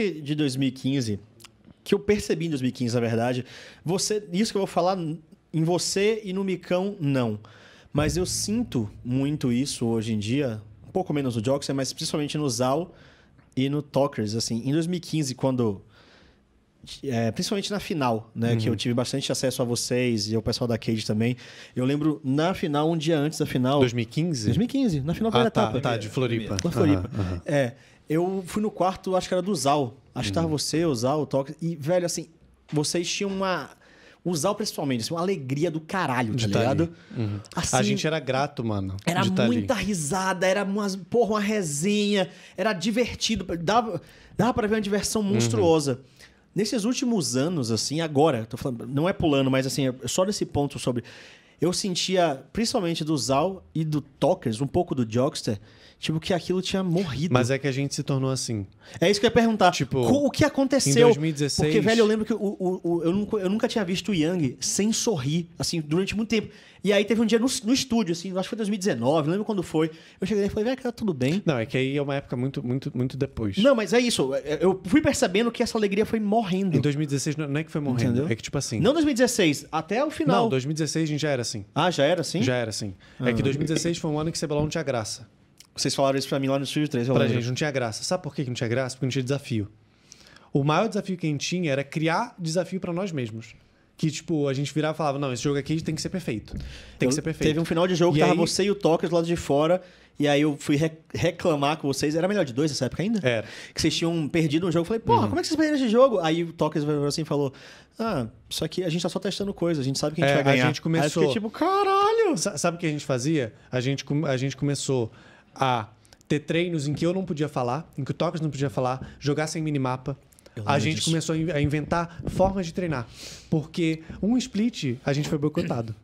que de 2015, que eu percebi em 2015, na verdade, você, isso que eu vou falar em você e no Micão, não. Mas eu sinto muito isso hoje em dia, um pouco menos no Joxer, mas principalmente no Zal e no Talkers. Assim, em 2015, quando. É, principalmente na final, né? Uhum. Que eu uhum. tive bastante acesso a vocês e ao pessoal da Cage também. Eu lembro na final, um dia antes da final. 2015? 2015, na final da ah, tá, etapa. Tá, de Floripa. Na Floripa. Uhum, uhum. É. Eu fui no quarto, acho que era do Zal. Acho que tava uhum. você, o Zal, o Toque. E, velho, assim, vocês tinham uma. O Zal, principalmente, assim, uma alegria do caralho, tá De tá ligado? Uhum. Assim, a gente era grato, mano. Era de tá muita ali. risada, era uma, porra, uma resenha, era divertido. Dava, dava pra ver uma diversão uhum. monstruosa. Uhum. Nesses últimos anos, assim, agora, tô falando, não é pulando, mas assim, é só nesse ponto sobre eu sentia, principalmente do Zal e do Talkers, um pouco do Jogster, tipo, que aquilo tinha morrido. Mas é que a gente se tornou assim. É isso que eu ia perguntar. Tipo, o que aconteceu? Em 2016. Porque, velho, eu lembro que o, o, o, eu, nunca, eu nunca tinha visto o Yang sem sorrir, assim, durante muito tempo. E aí teve um dia no, no estúdio, assim, acho que foi 2019, não lembro quando foi. Eu cheguei e falei, velho, tá tudo bem. Não, é que aí é uma época muito, muito, muito depois. Não, mas é isso. É, eu fui percebendo que essa alegria foi morrendo. Em 2016 não é que foi morrendo, Entendeu? é que tipo assim. Não 2016, até o final. Não, 2016 a gente já era assim assim. Ah, já era assim? Já era assim. Ah. É que 2016 ah. foi um ano que CBLOL não tinha graça. Vocês falaram isso pra mim lá no Estúdio 3. Eu pra lembro. gente, não tinha graça. Sabe por que não tinha graça? Porque não tinha desafio. O maior desafio que a gente tinha era criar desafio para nós mesmos que, tipo, a gente virava e falava, não, esse jogo aqui tem que ser perfeito. Tem que ser perfeito. Teve um final de jogo e que aí... tava você e o Toca do lado de fora. E aí eu fui reclamar com vocês. Era melhor de dois nessa época ainda? Era. Que vocês tinham perdido um jogo. Eu falei, porra, uhum. como é que vocês perderam esse jogo? Aí o Toques assim falou: Ah, só que a gente tá só testando coisa, a gente sabe que a gente é, vai ganhar. A gente começou. Aí eu fiquei tipo, caralho! sabe o que a gente fazia? A gente, a gente começou a ter treinos em que eu não podia falar, em que o Toques não podia falar, jogar sem minimapa a gente disso. começou a inventar formas de treinar. Porque um split, a gente foi boicotado.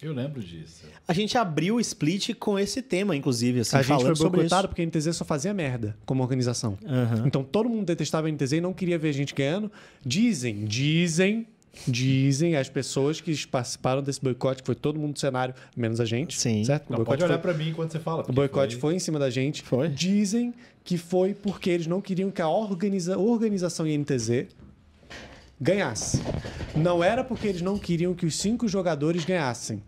Eu lembro disso. A gente abriu o split com esse tema, inclusive. Assim, a gente foi boicotado porque a NTZ só fazia merda como organização. Uhum. Então todo mundo detestava a NTZ e não queria ver a gente ganhando. Dizem, dizem Dizem as pessoas que participaram desse boicote, que foi todo mundo do cenário, menos a gente. Sim. Certo? Não, pode olhar foi... para mim enquanto você fala. O boicote foi... foi... em cima da gente. Foi. Dizem que foi porque eles não queriam que a organiza... organização INTZ ganhasse. Não era porque eles não queriam que os cinco jogadores ganhassem.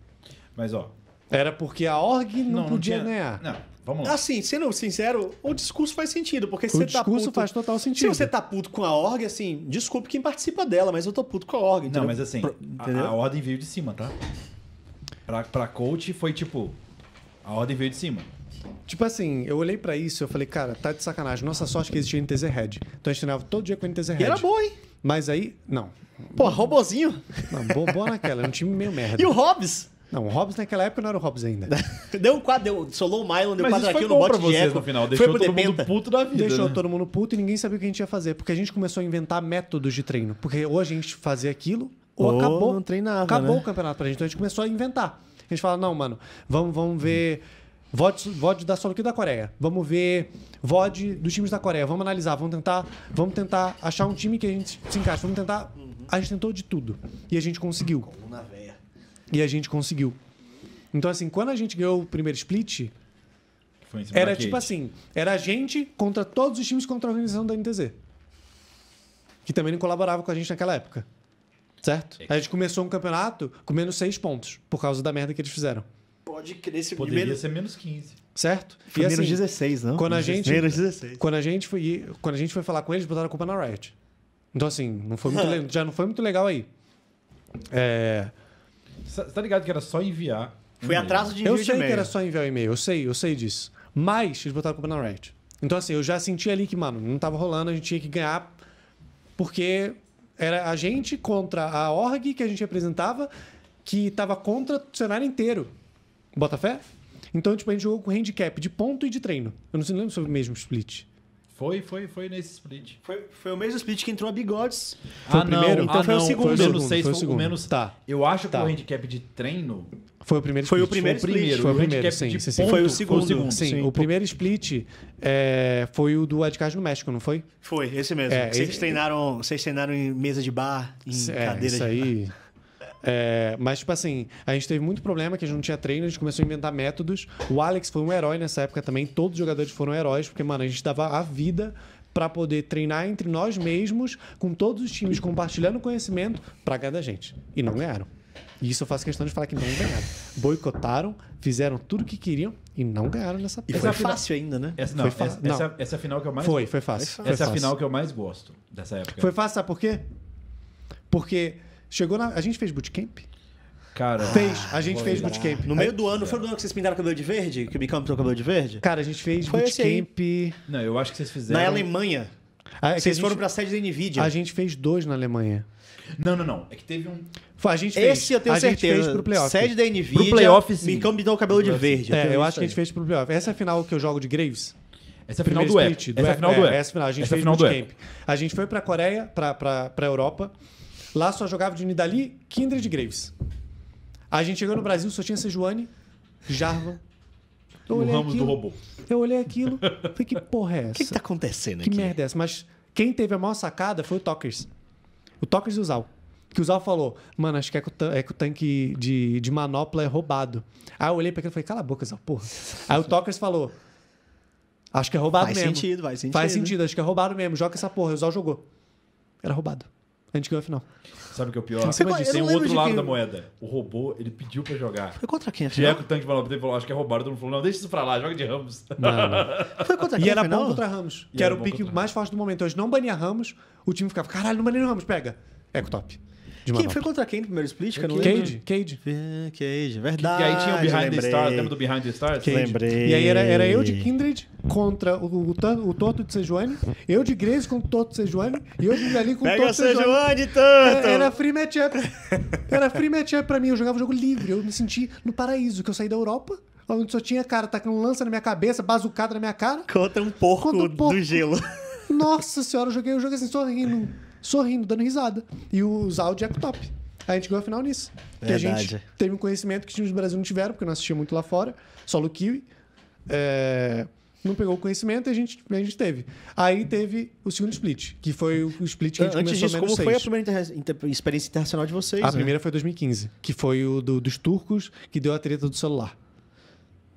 Mas, ó. Era porque a org não, não podia não tinha... ganhar. Não, Vamos lá. Assim, sendo sincero, o discurso faz sentido, porque se o você tá discurso faz total sentido. Se você tá puto com a org, assim, desculpe quem participa dela, mas eu tô puto com a org. Entendeu? Não, mas assim, Pro... a, a, ordem veio de cima, tá? Pra, pra coach foi tipo, a ordem veio de cima. Tipo assim, eu olhei para isso e eu falei, cara, tá de sacanagem. Nossa sorte que existia NTZ Red. Então a gente treinava todo dia com NTZ Red. E era boa, hein? Mas aí, não. Pô, robozinho. Não, boa naquela, era um time meio merda. E o Hobbs? Não, o Hobbs naquela época não era o Hobbs ainda. deu um quadro, deu, solou o deu Mas quadro aqui no bote de eco. no final, deixou todo mundo puto da vida. Deixou né? todo mundo puto e ninguém sabia o que a gente ia fazer, porque a gente começou a inventar métodos de treino. Porque ou a gente fazia aquilo ou, ou acabou. Não treinava, acabou né? o campeonato pra gente. Então a gente começou a inventar. A gente fala, não, mano, vamos, vamos ver. VOD, VOD da Solo da Coreia. Vamos ver VOD dos times da Coreia. Vamos analisar, vamos tentar, vamos tentar achar um time que a gente se encaixa. Vamos tentar. A gente tentou de tudo. E a gente conseguiu. E a gente conseguiu. Então, assim, quando a gente ganhou o primeiro split, era tipo assim: era a gente contra todos os times contra a organização da NTZ. Que também não colaborava com a gente naquela época. Certo? A gente começou um campeonato com menos seis pontos, por causa da merda que eles fizeram. Pode crer esse Poderia primeiro... ser menos 15. Certo? Foi e menos assim, 16, não? Quando a gente, menos 16. Quando a gente foi, quando a gente foi falar com eles, botaram a culpa na Riot. Então, assim, não foi muito, já não foi muito legal aí. É. Você tá ligado que era só enviar. Foi atraso de envio Eu sei de que era só enviar o e-mail, eu sei, eu sei disso. Mas eles botaram a culpa na Riot. Então, assim, eu já senti ali que, mano, não tava rolando, a gente tinha que ganhar porque era a gente contra a org que a gente representava que tava contra o cenário inteiro. Bota fé? Então, tipo, a gente jogou com handicap de ponto e de treino. Eu não sei lembro foi o mesmo split. Foi, foi, foi nesse split. Foi, foi o mesmo split que entrou a Bigodes. Foi ah, então o primeiro? Ah, não, então ah, foi, não, o segundo. Foi o menos segundo, foi o, segundo. menos. Tá. Eu acho tá. que o handicap de treino. Foi o primeiro foi split. O primeiro foi o primeiro split. Foi o primeiro, sim, sim, sim. Foi o segundo. Foi o segundo. Sim, sim, o primeiro split é, foi o do Adcard no México, não foi? Foi, esse mesmo. É, vocês, esse... Treinaram, vocês treinaram em mesa de bar, em é, cadeira isso aí... É, mas, tipo assim, a gente teve muito problema que a gente não tinha treino, a gente começou a inventar métodos. O Alex foi um herói nessa época também, todos os jogadores foram heróis, porque, mano, a gente dava a vida para poder treinar entre nós mesmos, com todos os times compartilhando conhecimento para ganhar da gente. E não ganharam. E isso eu faço questão de falar que não ganharam. Boicotaram, fizeram tudo o que queriam e não ganharam nessa E foi fácil ainda, né? Essa, não, foi fácil. Essa, essa, essa, final que eu mais Foi, foi fácil. Essa foi fácil. final que eu mais gosto dessa época. Foi fácil, sabe por quê? Porque Chegou na. A gente fez bootcamp? Cara. Fez. A gente fez bootcamp. No meio é, do ano, é. foi no ano que vocês pintaram o cabelo de verde? Que o Bicamp pintou cabelo de verde? Cara, a gente fez foi bootcamp. Não, eu acho que vocês fizeram. Na Alemanha. Ah, é vocês gente... foram pra sede da Nvidia. A gente fez dois na Alemanha. Não, não, não. É que teve um. A gente fez. Esse eu tenho a certeza. Gente fez pro playoff. Sede da Nvidia. Pro playoff, sim. pintou o cabelo de verde. É, eu, acho que a gente fez pro playoff. Essa é a final que eu jogo de Graves. Essa é a final do, split, do Essa é a final do é, Essa é final. A gente essa fez final bootcamp. A gente foi pra Coreia, pra, pra, pra Europa. Lá só jogava de Nidali, Kindred Graves. A gente chegou no Brasil, só tinha Sejuani, Jarvan. Eu olhei o Ramos do robô. Eu olhei aquilo, falei, que porra é essa? O que, que tá acontecendo que aqui? Que merda é essa? Mas quem teve a maior sacada foi o Tokers. O Tokers e o Zal. Que o Zal falou, mano, acho que é que o, é que o tanque de, de manopla é roubado. Aí eu olhei pra aquilo e falei, cala a boca, Zal, porra. Aí o Tokers falou, acho que é roubado faz mesmo. Faz sentido, faz sentido. Faz sentido, acho que é roubado mesmo, joga essa porra. o Zal jogou. Era roubado. A gente ganhou a final. Sabe o que é o pior? Você mas tem um outro lado quem... da moeda. O robô, ele pediu pra jogar. Foi contra quem? Diego Tanque Ele falou, acho que é roubado. Todo mundo falou, não, deixa isso pra lá, joga de Ramos. Não, não. Foi contra quem? E era bom contra Ramos, e que era, era o pique mais forte do momento. hoje não bania Ramos, o time ficava, caralho, não bania Ramos, pega. Eco é top. De quem foi contra quem no primeiro split? Cade. Cade. verdade. E aí tinha o Behind the Stars, lembra do Behind the Stars? Lembrei. E aí era, era eu de Kindred contra o, o, o, Toto de Sejuani, eu de Grace com o Toto de Sejuani e eu de Gali com o Toto de Sejuani. Sejuani, Toto! Era, é, era free matchup. Era free matchup pra mim, eu jogava o jogo livre, eu me senti no paraíso, que eu saí da Europa onde só tinha cara tacando tá lança na minha cabeça, bazucada na minha cara. Contra um porco, contra um porco. do gelo. Nossa senhora, eu joguei o um jogo assim, só rindo sorrindo, dando risada. E os áudios é top. A gente ganhou a final nisso. que a gente teve um conhecimento que os times do Brasil não tiveram, porque não assistia muito lá fora, só o Kiwi. É, não pegou o conhecimento e a gente, a gente teve. Aí teve o segundo split, que foi o split que a gente Antes começou disso, como foi a primeira inter... Inter... experiência internacional de vocês? A né? primeira foi 2015, que foi o do, dos turcos, que deu a treta do celular.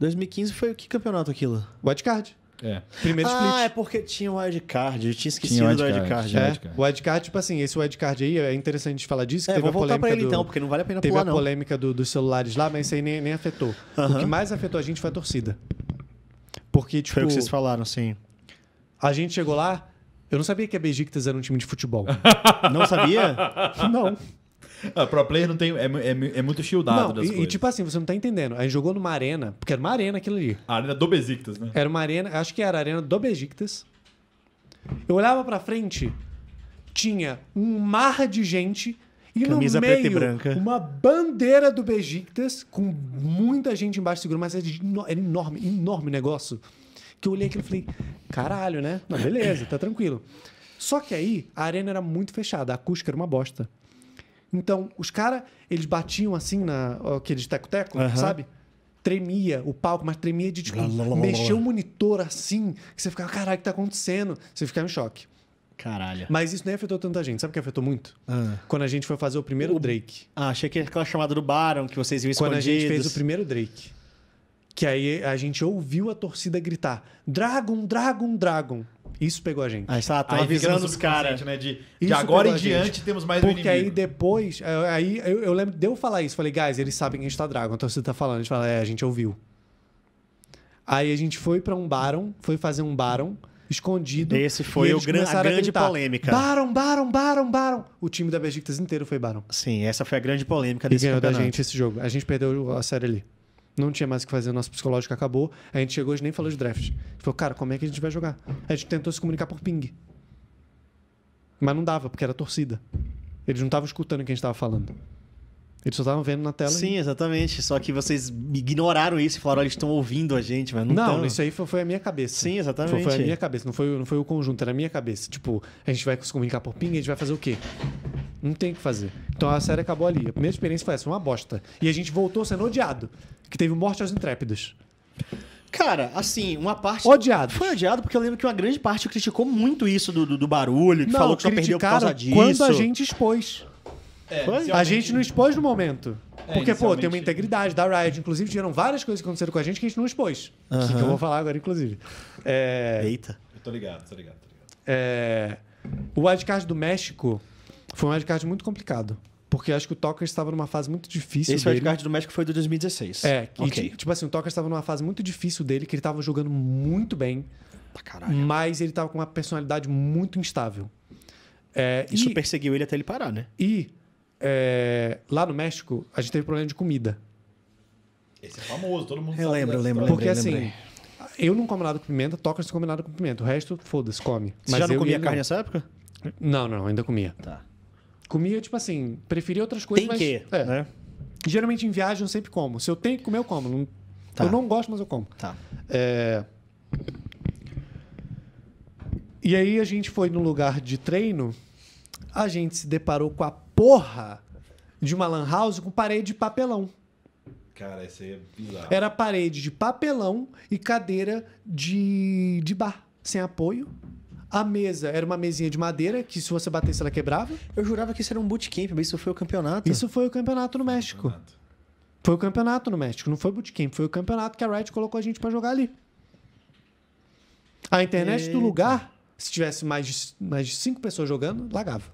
2015 foi que campeonato aquilo? Wildcard. É. Primeiro ah, split. Ah, é porque tinha o wildcard. Eu tinha esquecido tinha o wildcard, do wildcard. Né? É. Card O wildcard, tipo assim, esse wildcard aí é interessante de falar disso. É, teve vou voltar polêmica pra ele do, então, porque não vale a pena teve pular, Teve a polêmica do, dos celulares lá, mas isso aí nem, nem afetou. Uh -huh. O que mais afetou a gente foi a torcida. Porque, tipo... Foi o que tipo, vocês falaram, sim. A gente chegou lá, eu não sabia que a Bejiktas era um time de futebol. não sabia? Não. Ah, pro player não tem, é, é, é muito shieldado não, das e, coisas. E tipo assim, você não tá entendendo. A gente jogou numa arena, porque era uma arena aquilo ali. A arena do Besiktas, né? Era uma arena, acho que era a arena do Besiktas. Eu olhava pra frente, tinha um mar de gente e Camisa no meio, preta e branca. uma bandeira do Besiktas com muita gente embaixo segurando, mas é era, era enorme, enorme negócio. Que eu olhei aquilo e falei, caralho, né? Não, beleza, tá tranquilo. Só que aí, a arena era muito fechada, a acústica era uma bosta. Então, os caras, eles batiam assim na aquele teco-teco, uhum. sabe? Tremia o palco, mas tremia de tipo, mexer o monitor assim, que você ficava, caralho, o que tá acontecendo? Você ficava em choque. Caralho. Mas isso nem afetou tanta gente. Sabe o que afetou muito? Ah. Quando a gente foi fazer o primeiro o... Drake. Ah, achei que aquela chamada do Baron que vocês viram escondidos. Quando a gente fez o primeiro Drake. Que aí a gente ouviu a torcida gritar: Dragon, Dragon, Dragon. Isso pegou a gente. Aí, tá, aí avisando os caras. Né? De, de agora em diante temos mais Porque um Porque aí depois, é, aí eu, eu lembro, deu falar isso. Falei, guys, eles sabem que a gente tá dragon, então você tá falando. A gente fala, é, a gente ouviu. Aí a gente foi para um Baron, foi fazer um Baron escondido. Esse foi o gran, a grande a polêmica. Baron, Baron, Baron, Baron. O time da Besiktas inteiro foi Baron. Sim, essa foi a grande polêmica e desse e ganhou da gente esse jogo. A gente perdeu a série ali não tinha mais o que fazer, o nosso psicológico acabou. A gente chegou e nem falou de draft. Falou, cara, como é que a gente vai jogar? A gente tentou se comunicar por ping. Mas não dava, porque era torcida. Eles não estavam escutando o que a gente estava falando. Eles só estavam vendo na tela. Sim, exatamente. Só que vocês ignoraram isso e falaram, eles estão ouvindo a gente, mas não Não, tão. isso aí foi, foi, a minha cabeça. Sim, exatamente. Foi, foi, a minha cabeça, não foi, não foi o conjunto, era a minha cabeça. Tipo, a gente vai se comunicar por ping, a gente vai fazer o quê? Não tem o que fazer. Então a série acabou ali. A primeira experiência foi essa, uma bosta. E a gente voltou sendo odiado. Que teve morte aos intrépidos. Cara, assim, uma parte. Odiado. Foi odiado, porque eu lembro que uma grande parte criticou muito isso do, do, do barulho, que não, falou que só perdeu por causa disso. Quando a gente expôs. É, Foi? A gente não expôs no momento. É, porque, pô, tem uma integridade da Riot. Inclusive, tiveram várias coisas que aconteceram com a gente que a gente não expôs. Que eu vou falar agora, inclusive. É... Eita. Eu tô ligado, tô ligado, tô ligado. É... O wildcard do México foi um wildcard muito complicado. Porque acho que o Tokers estava numa fase muito difícil Esse dele. wildcard do México foi do 2016. É, okay. e, tipo assim, o Tokers estava numa fase muito difícil dele, que ele estava jogando muito bem. Pra caralho. Mas ele estava com uma personalidade muito instável. É, Isso e... perseguiu ele até ele parar, né? E é, lá no México, a gente teve problema de comida. Esse é famoso, todo mundo eu sabe. Lembro, eu lembro, lembro. Porque assim, eu não como nada com pimenta, toca se come nada com pimenta. O resto, foda-se, come. Você Mas já não eu comia carne nessa época? Não, não, ainda comia. Tá. Comia, tipo assim, preferia outras coisas, Tem mas... que, é. né? Geralmente em viagem eu sempre como. Se eu tenho que comer, eu como. Não... Tá. Eu não gosto, mas eu como. Tá. É... E aí a gente foi num lugar de treino a gente se deparou com a porra de uma lan house com parede de papelão. Cara, isso aí é bizarro. Era parede de papelão e cadeira de, de bar, sem apoio. A mesa era uma mesinha de madeira que, se você batesse, ela quebrava. Eu jurava que isso era um bootcamp, mas isso foi o campeonato. Isso foi o campeonato no México. Campeonato. Foi o campeonato no México, não foi bootcamp, foi o campeonato que a Riot colocou a gente para jogar ali. A internet Eita. do lugar se tivesse mais de, mais de cinco pessoas jogando, lagava.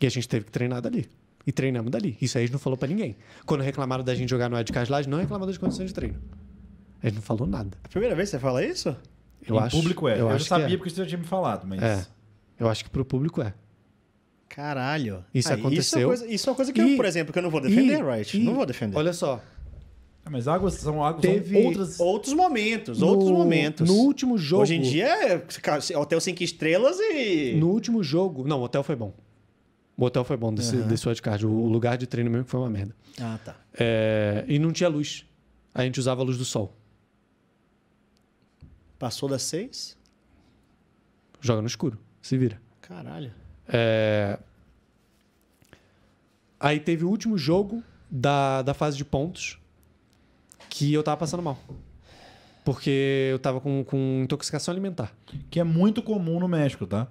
E a gente teve que treinar dali. E treinamos dali. Isso aí a gente não falou para ninguém. Quando reclamaram da gente jogar no Adcast lá, a gente não reclamou das condições de treino. A gente não falou nada. É a primeira vez que você fala isso? Eu em acho. público é. Eu, eu acho já sabia é. porque você já tinha me falado, mas. É. Eu acho que pro público é. Caralho. Isso ah, aconteceu. Isso é, coisa, isso é uma coisa que e, eu, por exemplo, que eu não vou defender, e, right? E, não vou defender. Olha só, é, mas águas são águas Teve são outras... outros momentos, no, outros momentos. No último jogo. Hoje em dia é hotel sem estrelas e No último jogo, não, o hotel foi bom. O hotel foi bom desse, uhum. desse wildcard. O lugar de treino mesmo foi uma merda. Ah, tá. É, e não tinha luz. A gente usava a luz do sol. Passou das seis? Joga no escuro. Se vira. Caralho. É... Aí teve o último jogo da, da fase de pontos que eu tava passando mal. Porque eu tava com, com intoxicação alimentar. Que é muito comum no México, tá?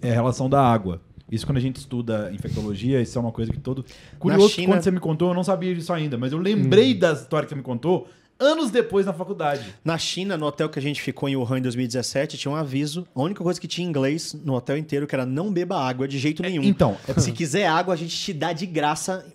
É, é a relação da água. Isso quando a gente estuda infectologia, isso é uma coisa que todo. Curioso China... quando você me contou, eu não sabia disso ainda, mas eu lembrei hum. da história que você me contou anos depois na faculdade. Na China, no hotel que a gente ficou em Wuhan em 2017, tinha um aviso. A única coisa que tinha em inglês no hotel inteiro que era não beba água de jeito é, nenhum. Então, é, então, se quiser água, a gente te dá de graça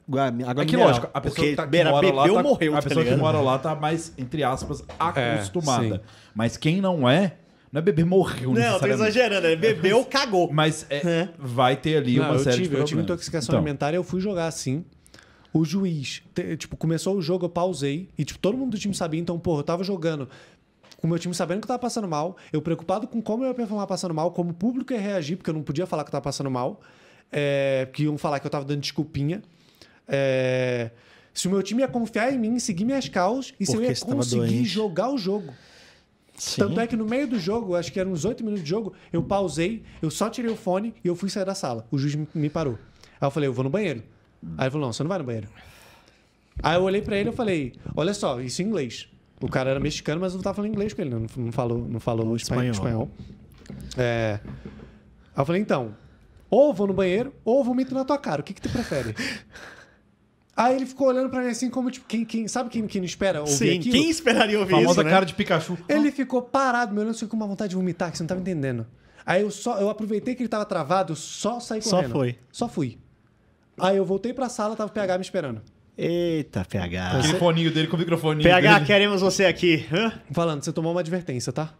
água é que lógico, a pessoa que, tá, que bebeu, lá, tá, morreu. A tá pessoa que mora lá tá mais, entre aspas, é, acostumada. É, Mas quem não é, não é beber morreu, Não, tô exagerando, é bebeu, cagou. Mas é, é. vai ter ali não, uma eu série tive, de problemas. Eu tive intoxicação então. alimentar e eu fui jogar assim. O juiz, tipo, começou o jogo, eu pausei. E, tipo, todo mundo do time sabia. Então, porra, eu tava jogando com o meu time sabendo que eu tava passando mal. Eu preocupado com como eu ia performar passando mal, como o público ia reagir, porque eu não podia falar que eu tava passando mal. É, que iam falar que eu tava dando desculpinha. É, se o meu time ia confiar em mim, seguir minhas causas e se porque eu ia conseguir jogar o jogo. Sim. Tanto é que no meio do jogo, acho que eram uns 8 minutos de jogo, eu pausei, eu só tirei o fone e eu fui sair da sala. O juiz me parou. Aí eu falei, eu vou no banheiro. Aí ele falou: não, você não vai no banheiro. Aí eu olhei para ele e falei: olha só, isso em é inglês. O cara era mexicano, mas eu não tava falando inglês com ele, não, falou, não falou espanhol. espanhol. É... Aí eu falei: então, ou vou no banheiro, ou vomito na tua cara, o que, que tu prefere? Aí ele ficou olhando pra mim assim, como, tipo, quem, quem sabe quem, quem não espera ouvir Sim, aquilo? quem esperaria ouvir Famosa isso, Famosa né? cara de Pikachu. Ele ficou parado, me olhando assim, com uma vontade de vomitar, que você não tava entendendo. Aí eu só, eu aproveitei que ele tava travado, eu só saí correndo. Só foi. Só fui. Aí eu voltei pra sala, tava o PH me esperando. Eita, PH. Aquele foninho dele com o microfone. PH, dele. queremos você aqui. Hã? Falando, você tomou uma advertência, tá?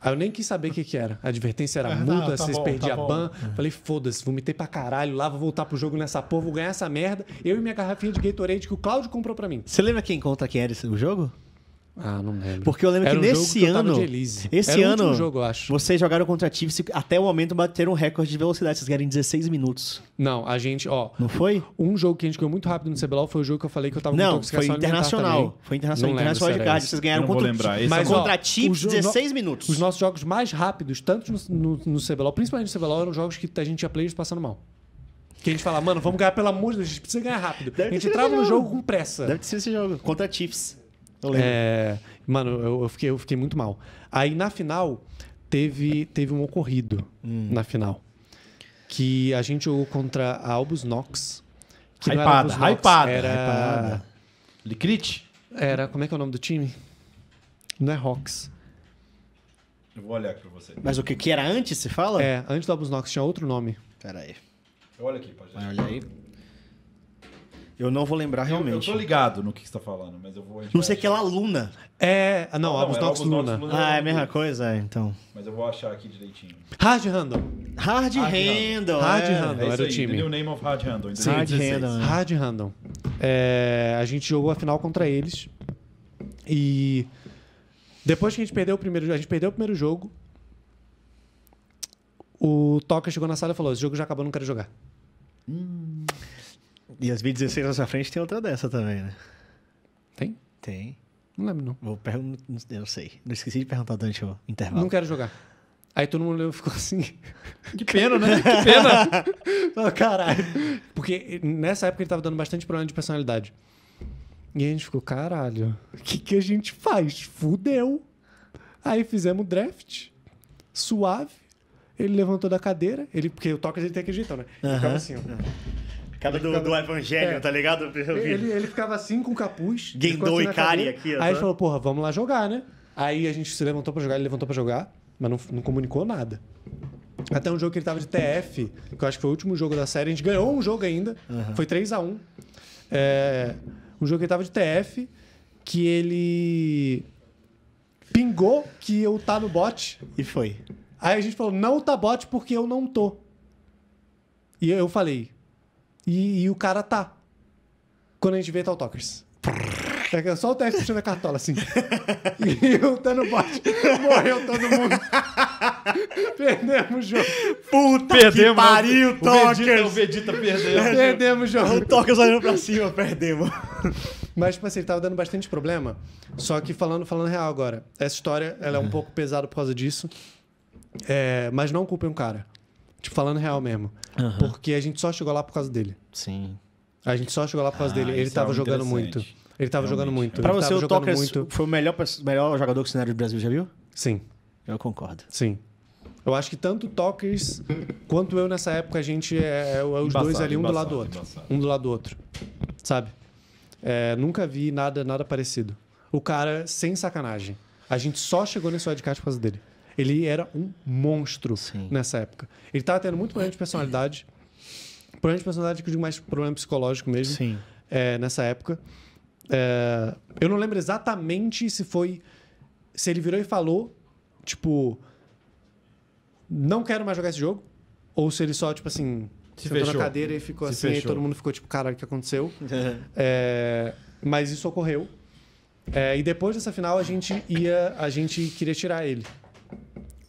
Aí eu nem quis saber o que, que era. A advertência era muda, ah, tá, multa, tá vocês tá perdiam tá a ban. Bom. Falei, foda-se, vomitei pra caralho lá, vou voltar pro jogo nessa porra, vou ganhar essa merda. Eu e minha garrafinha de Gatorade que o Cláudio comprou pra mim. Você lembra quem conta quem era esse o jogo? Ah, não lembro. Porque eu lembro Era que um nesse jogo ano. Que eu tava de esse Era ano. O jogo, eu acho. Vocês jogaram contra a Chiefs e até o momento bateram um recorde de velocidade. Vocês ganharam 16 minutos. Não, a gente, ó. Não foi? Um jogo que a gente ganhou muito rápido no CBLOL foi o jogo que eu falei que eu tava não, com Não, foi internacional. Foi internacional. Não internacional de card. Vocês ganharam contra, lembrar. Esse mas, é contra ó, a Chiefs 16 minutos. Os nossos jogos mais rápidos, tanto no, no, no CBLOL, principalmente no CBLOL, eram jogos que a gente tinha players passando mal. Que a gente fala, mano, vamos ganhar pelo amor de Deus, a gente precisa ganhar rápido. Deve a gente entrava no jogo. jogo com pressa. Deve ser esse jogo. Contra a Chiefs. Eu lembro. É, mano, eu, eu, fiquei, eu fiquei muito mal. Aí na final, teve, teve um ocorrido hum. na final. Que a gente jogou contra a Albus Nox. Que hypada, não era Albus hypada, era... hypada. Licrit? Era, como é que é o nome do time? Não é Rox. Eu vou olhar aqui pra você. Mas o que, que era antes, você fala? É, antes do Albus Nox tinha outro nome. Pera aí. olho aqui, pode olhar. Olha aí. Eu não vou lembrar realmente. Eu, tô ligado no que você tá falando, mas eu vou. Não sei aquela é Luna. É. Ah, não, ah, não Albus é Nox Luna. Ah, é a mesma coisa, é, então. Mas eu vou achar aqui direitinho. Hard Handle. Hard, Hard Handle. Hard Handle, era o time. The name of Hard Handle. Sim, Hard Handle. Né? Hard Handle. É, a gente jogou a final contra eles. E. Depois que a gente perdeu o primeiro jogo, a gente perdeu o primeiro jogo. O Toca chegou na sala e falou: esse jogo já acabou, não quero jogar. Hum. E as 2016 na sua frente tem outra dessa também, né? Tem? Tem. Não lembro, não. Vou perguntar. Eu sei. Não esqueci de perguntar durante o intervalo. Não quero jogar. Aí todo mundo ficou assim. Que pena, né? Que pena. oh, caralho. Porque nessa época ele tava dando bastante problema de personalidade. E a gente ficou, caralho, o que, que a gente faz? Fudeu. Aí fizemos draft. Suave. Ele levantou da cadeira. Ele, porque o toque ele tem aquele jeitão, né? Ele ficava assim, ó. Cara do, do, Evangelho, é. tá ligado? Ele, ele ficava assim com o capuz. Gendou assim e Kari aqui. Aí ele falou, porra, vamos lá jogar, né? Aí a gente se levantou pra jogar, ele levantou pra jogar, mas não, não comunicou nada. Até um jogo que ele tava de TF, que eu acho que foi o último jogo da série, a gente ganhou um jogo ainda. Uhum. Foi 3 a 1 é, Um jogo que ele tava de TF, que ele pingou que eu tá no bot. E foi. Aí a gente falou, não tá bot porque eu não tô. E eu falei, e, e o cara tá. Quando a gente vê Tal tá Talkers. É, é só o teste puxando a cartola, assim. e o Tano bote morreu todo mundo. Perdemos o jogo. Puta perdemos, que pariu, o o Vegeta perdeu. É, perdemos o jogo. O Talkers olhou pra cima, perdemos. Mas, tipo assim, ele tava dando bastante problema. Só que falando, falando real agora, essa história ela é um uhum. pouco pesada por causa disso. É, mas não culpem o cara. Tipo, falando real mesmo. Uhum. Porque a gente só chegou lá por causa dele. Sim. A gente só chegou lá por causa ah, dele. Ele é tava é jogando muito. Ele tava jogando muito. Pra você, o Tocas muito... foi o melhor, melhor jogador que o cenário do Brasil já viu? Sim. Eu concordo. Sim. Eu acho que tanto o Tokers quanto eu nessa época, a gente é, é, é os embaçado, dois ali, um embaçado, do lado do outro. Embaçado. Um do lado do outro. Sabe? É, nunca vi nada, nada parecido. O cara, sem sacanagem. A gente só chegou nesse wildcard por causa dele. Ele era um monstro Sim. nessa época. Ele estava tendo muito problema de personalidade. Problema de personalidade, que eu digo mais problema psicológico mesmo. Sim. É, nessa época. É, eu não lembro exatamente se foi. Se ele virou e falou, tipo. Não quero mais jogar esse jogo. Ou se ele só, tipo assim. Se sentou fechou. na cadeira e ficou se assim. Fechou. E todo mundo ficou tipo, caralho, o que aconteceu? é, mas isso ocorreu. É, e depois dessa final, a gente ia. A gente queria tirar ele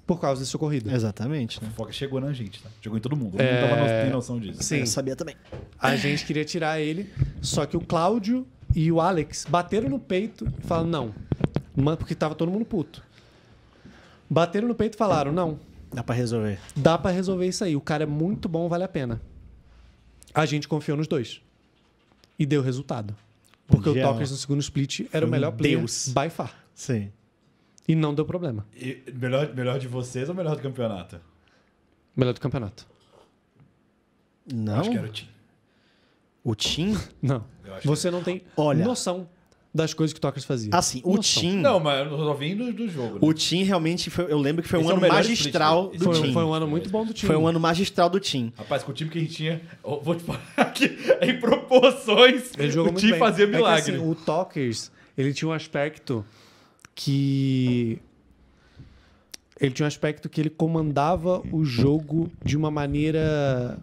por causa desse ocorrido. Exatamente. Né? A fofoca chegou na gente, tá? Chegou em todo mundo. Todo é... não tava no, noção disso. Sim. Eu sabia também. A gente queria tirar ele, só que o Cláudio e o Alex bateram no peito e falaram não. Porque tava todo mundo puto. Bateram no peito e falaram não. Dá para resolver. Dá para resolver isso aí. O cara é muito bom, vale a pena. A gente confiou nos dois. E deu resultado. Porque o Tokers no segundo split era o melhor player Deus. by far. Sim. E não deu problema. E melhor, melhor de vocês ou melhor do campeonato? Melhor do campeonato. Não. Acho que era o Tim. O Tim? Não. Você que... não tem Olha, noção das coisas que o Tokers fazia. Assim, o Tim. Não, mas eu só vim do, do jogo. Né? O Tim realmente foi. Eu lembro que foi Esse um é ano magistral do foi, é Tim. Foi um ano muito bom do Tim. Foi um ano magistral do Tim. Rapaz, com o time que a gente tinha. Vou te falar que em proporções. Ele jogou o muito Tim bem. fazia milagre. É que, assim, o Tokers, ele tinha um aspecto que ele tinha um aspecto que ele comandava o jogo de uma maneira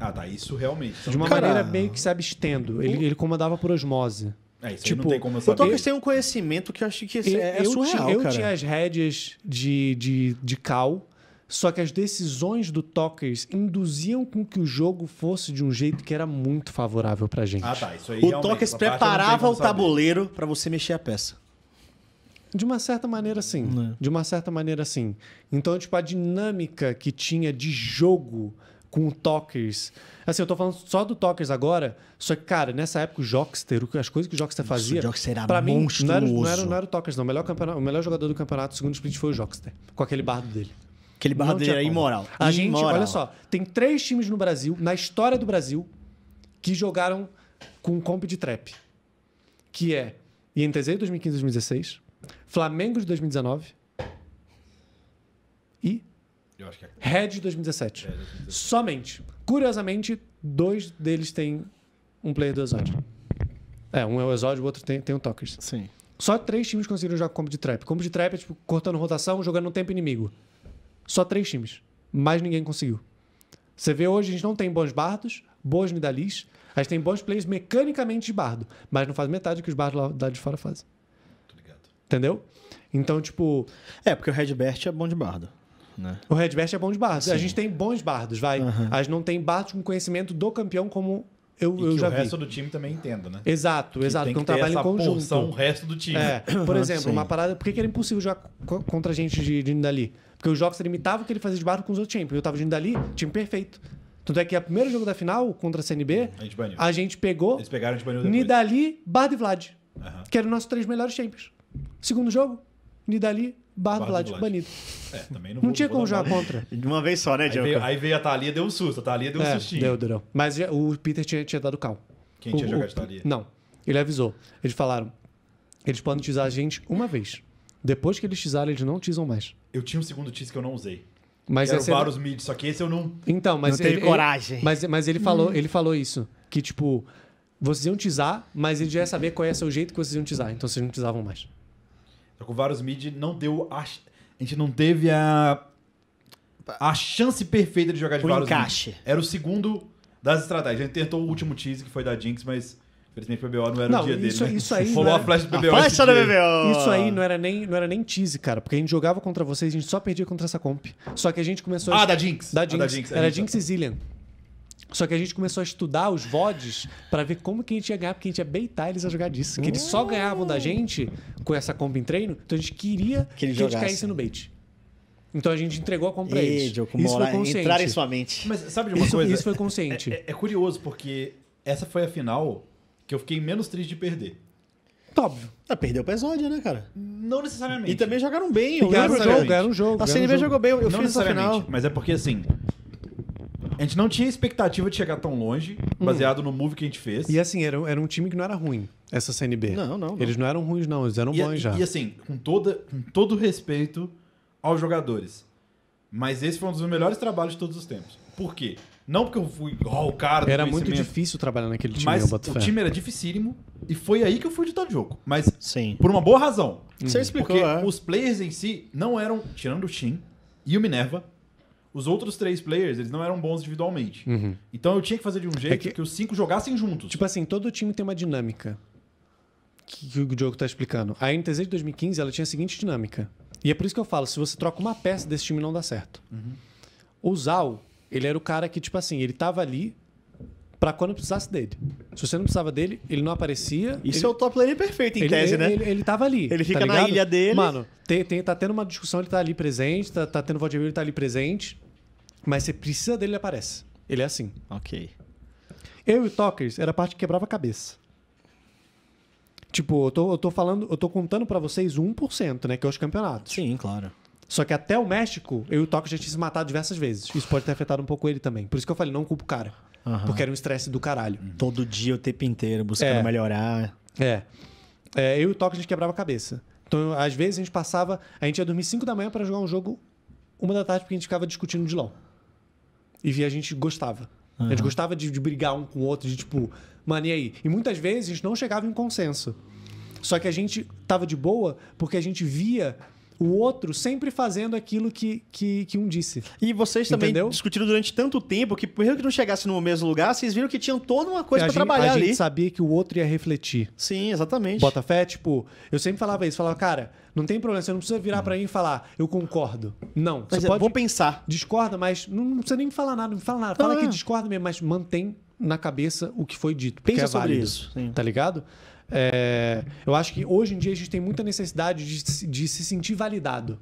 ah, tá. Isso realmente. De uma maneira meio que se abstendo. Ele, ele comandava por osmose. É, isso tipo, não tem como saber. O Tolkien tem um conhecimento que eu acho que eu, é, é surreal, Eu cara. tinha as rédeas de, de, de cal, só que as decisões do Tokers induziam com que o jogo fosse de um jeito que era muito favorável pra gente. Ah, tá. Isso aí O Tokers preparava o tabuleiro para você mexer a peça. De uma certa maneira, sim. É. De uma certa maneira, sim. Então, tipo, a dinâmica que tinha de jogo com o Talkers. Assim, eu tô falando só do Talkers agora, só que, cara, nessa época o Jockster, as coisas que o Jockster fazia. Isso, o Jockster era pra mim, monstruoso. Não era, não era, não era o Talkers, não. O melhor, o melhor jogador do campeonato, segundo split, foi o Jockster, com aquele bardo dele. Aquele bardo dele era imoral. A gente, imoral. olha só, tem três times no Brasil, na história do Brasil, que jogaram com comp de trap. Que é INTZ 2015 2016. Flamengo de 2019 e é. Red de 2017. Somente. Curiosamente, dois deles têm um player do Exódio. É, um é o Exódio, o outro tem, tem o Tokers. Sim. Só três times conseguiram jogar combo de trap. Combo de trap é tipo cortando rotação, jogando no tempo inimigo. Só três times. Mais ninguém conseguiu. Você vê hoje, a gente não tem bons bardos, boas nidalis, a gente tem bons players mecanicamente de bardo, mas não faz metade do que os bardos lá de fora fazem. Entendeu? Então, tipo. É, porque o Redbert é bom de bardo. Né? O Redbert é bom de bardo Sim. A gente tem bons bardos, vai. Uhum. A gente não tem bardos com conhecimento do campeão como eu, e eu já o vi. o resto do time também entendo né? Exato, que exato. Tem que, que um trabalho essa em conjunto. Porção, o resto do time. É, por exemplo, Sim. uma parada. Por que, que era impossível jogar contra a gente de, de Nidali? Porque os jogos limitavam o que ele fazia de bardo com os outros times. Eu tava de Nidali, time perfeito. Tanto é que o primeiro jogo da final contra a CNB, a gente, baniu. a gente pegou. Eles pegaram, a gente baniu Nidali, Bardo e Vlad. Uhum. Que eram nossos três melhores champions. Segundo jogo, Nidali, Barra Vlad, banido. É, também não, não vou, tinha como jogar contra. De uma vez só, né, Diogo? Aí, veio, aí veio a Thalia, deu um susto. A Thalia deu um é, sustinho. Deu, deu, deu. Mas é, o Peter tinha, tinha dado cal. Quem o, tinha jogado o, de Thalia? Não. Ele avisou. Eles falaram: eles podem utilizar a gente uma vez. Depois que eles tisaram, eles não utilizam mais. Eu tinha um segundo tease que eu não usei. Mas Quero vários era... É mid, só que esse eu não. Então, mas não ele, coragem. Ele, mas, mas ele falou, hum. ele falou isso. Que, tipo, vocês iam utilizar, mas ele já ia saber qual ia ser o jeito que vocês iam utilizar. Então vocês não utilizavam mais. Só que o Varus Mid não deu. A, a gente não teve a. A chance perfeita de jogar de o Varus encaixe. Mid. Era o segundo das estratégias. A gente tentou o último tease que foi da Jinx, mas. Infelizmente o BBO não era não, o dia isso, dele. Né? Isso aí. Rolou a é flecha do BBO. A flecha do BBO. Isso aí não era, nem, não era nem tease, cara. Porque a gente jogava contra vocês, a gente só perdia contra essa comp. Só que a gente começou. Ah, a... da Jinx. Da Jinx. Ah, da Jinx. É era Jinx, Jinx e Zillian. Só que a gente começou a estudar os VODs para ver como que a gente ia ganhar, porque a gente ia beitar eles a jogar disso. Que eles só ganhavam da gente com essa comp em treino, então a gente queria que, que a gente caísse no bait. Então a gente entregou a compra pra eles. isso foi consciente. Entrar em sua mente. Mas sabe de uma isso, coisa? Isso foi consciente. É, é, é, curioso, porque essa foi a final que eu fiquei menos triste de perder. Tá óbvio. Ah, perdeu o Exódia, né, cara? Não necessariamente. E também jogaram bem. Eu ganharam o jogo, ganharam um jogo. A CNB jogou bem, eu não fiz essa final. Mas é porque, assim, a gente não tinha expectativa de chegar tão longe, baseado hum. no move que a gente fez. E assim, era, era um time que não era ruim, essa CNB. Não, não. não. Eles não eram ruins, não, eles eram e, bons já. E assim, com, toda, com todo respeito aos jogadores. Mas esse foi um dos melhores trabalhos de todos os tempos. Por quê? Não porque eu fui oh, o cara Era muito difícil trabalhar naquele time, mas o fé. time era dificílimo e foi aí que eu fui de o jogo. Mas Sim. por uma boa razão. Você uhum. explicou, Porque é. os players em si não eram, tirando o Shin e o Minerva, os outros três players, eles não eram bons individualmente. Uhum. Então eu tinha que fazer de um é jeito é que... que... os cinco jogassem juntos. Tipo assim, todo time tem uma dinâmica que, que o Diogo está explicando. A NTZ de 2015, ela tinha a seguinte dinâmica. E é por isso que eu falo, se você troca uma peça desse time, não dá certo. Uhum. O Zal, ele era o cara que, tipo assim, ele tava ali, para quando precisasse dele. Se você não precisava dele, ele não aparecia. Isso ele... é o top lane perfeito, em ele, tese, ele, né? Ele, ele, tava ali. Ele fica tá na ilha dele. Mano, tem, tem, tá tendo uma discussão, ele tá ali presente, tá, tá tendo Valdemir, ele tá ali presente. Mas você precisa dele, ele aparece. Ele é assim. Ok. Eu e o Talkers era a parte que quebrava a cabeça. Tipo, eu tô, eu tô falando, eu tô contando para vocês 1%, né? Que é os campeonatos. Sim, claro. Só que até o México, eu e o Toque já tinha se matado diversas vezes. Isso pode ter afetado um pouco ele também. Por isso que eu falei, não culpo o cara. Uhum. Porque era um estresse do caralho. Uhum. Todo dia, o tempo inteiro, buscando é. melhorar. É. é. Eu e o toque a gente quebrava a cabeça. Então, às vezes, a gente passava... A gente ia dormir 5 da manhã para jogar um jogo uma da tarde, porque a gente ficava discutindo de LOL. E a gente gostava. Uhum. A gente gostava de, de, brigar um com o outro, de tipo, mano, e aí? E muitas vezes a gente não chegava em consenso. Só que a gente tava de boa porque a gente via o outro sempre fazendo aquilo que, que, que um disse. E vocês também Entendeu? discutiram durante tanto tempo que, mesmo que não chegasse no mesmo lugar, vocês viram que tinham toda uma coisa para trabalhar a ali. A gente sabia que o outro ia refletir. Sim, exatamente. Bota fé, tipo, eu sempre falava isso, falava, cara, não tem problema, você não precisa virar para mim e falar, eu concordo. Não, mas você é, pode. Vou pensar. Discorda, mas não, não precisa nem falar nada, não fala nada. Fala ah, que discorda mesmo, mas mantém na cabeça o que foi dito. Pensa é sobre válido, isso. Sim. Tá ligado? É, eu acho que hoje em dia a gente tem muita necessidade de, de se sentir validado.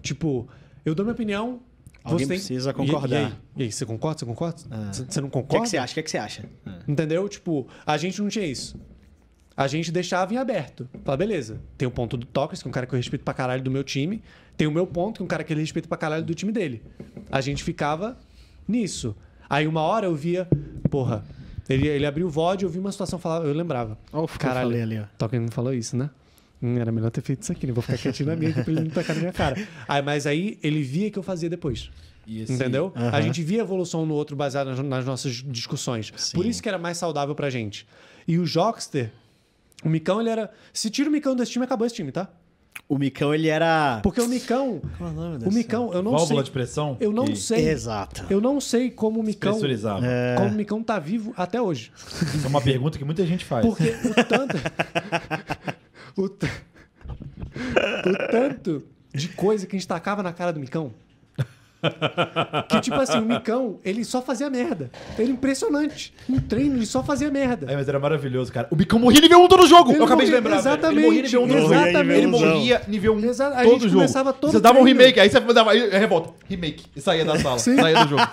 Tipo, eu dou minha opinião. Alguém tem... precisa concordar. E, e, aí? e, aí? você concorda? Você concorda? Ah. Você não concorda? O que, é que você acha? O que, é que você acha? Ah. Entendeu? Tipo, a gente não tinha isso. A gente deixava em aberto. Fala, beleza. Tem o ponto do Toques, que é um cara que eu respeito pra caralho do meu time. Tem o meu ponto, que é um cara que ele respeita pra caralho do time dele. A gente ficava nisso. Aí uma hora eu via, porra, ele, ele abriu o VOD, eu vi uma situação falar, eu lembrava. Olha o Caralho, eu falei ali, ó. Toca não falou isso, né? Hum, era melhor ter feito isso aqui, não né? vou ficar quietinho na minha pra ele não tocar na minha cara. Aí, mas aí ele via que eu fazia depois. Esse... Entendeu? A gente via evolução no outro baseado nas, nas nossas discussões. Sim. Por isso que era mais saudável pra gente. E o Jockster, o Micão, ele era. Se tira o Micão desse time, acabou esse time, tá? O Micão, ele era. Porque o Micão. Qual é o nome dessa? O Micão, eu não Válvula sei. de pressão? Eu não que... sei. Exato. Eu não sei como o Micão. Pressurizava. É, é. Como o Micão tá vivo até hoje. Isso é uma pergunta que muita gente faz. Porque o tanto. o, t... o tanto de coisa que a gente tacava na cara do Micão que, tipo assim, o Micão, ele só fazia merda. Era impressionante. No treino, ele só fazia merda. É, mas era maravilhoso, cara. O Micão morria nível 1 todo jogo. Ele eu acabei morria, de lembrar. Exatamente. Velho. Ele morria nível 1 Exatamente. jogo. Ele morria nível 1 Exa todo gente jogo. começava todo Você dava um remake, aí você dava aí, é, revolta. Remake. E saía da sala. Sim. Saía do jogo.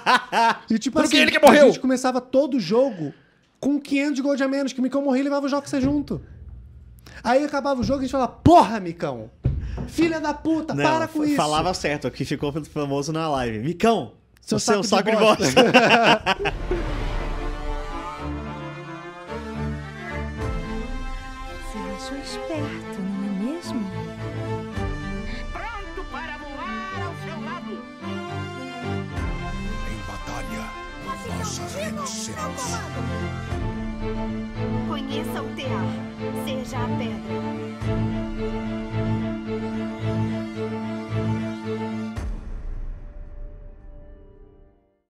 E tipo Porque assim, ele que morreu. a gente começava todo jogo com 500 de gold a menos, que o Micão morria e levava o jogo junto. Aí acabava o jogo e a gente falava, porra, Micão. Filha da puta, Não, para com isso. Falava certo, o que ficou famoso na live. Micão, seu o saco, seu saco de, de bosta. bosta. esperto, não é mesmo? Pronto para voar ao seu lado. Em batalha, é é Conheça o tear, seja a pedra.